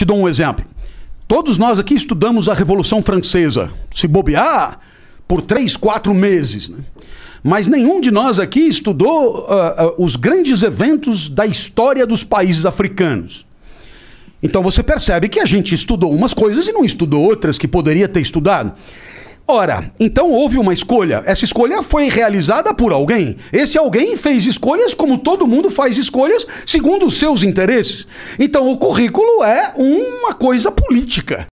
Te dou um exemplo. Todos nós aqui estudamos a Revolução Francesa. Se bobear, por três, quatro meses. Né? Mas nenhum de nós aqui estudou uh, uh, os grandes eventos da história dos países africanos. Então você percebe que a gente estudou umas coisas e não estudou outras que poderia ter estudado. Ora, então houve uma escolha. Essa escolha foi realizada por alguém. Esse alguém fez escolhas como todo mundo faz escolhas, segundo os seus interesses. Então o currículo é uma coisa política.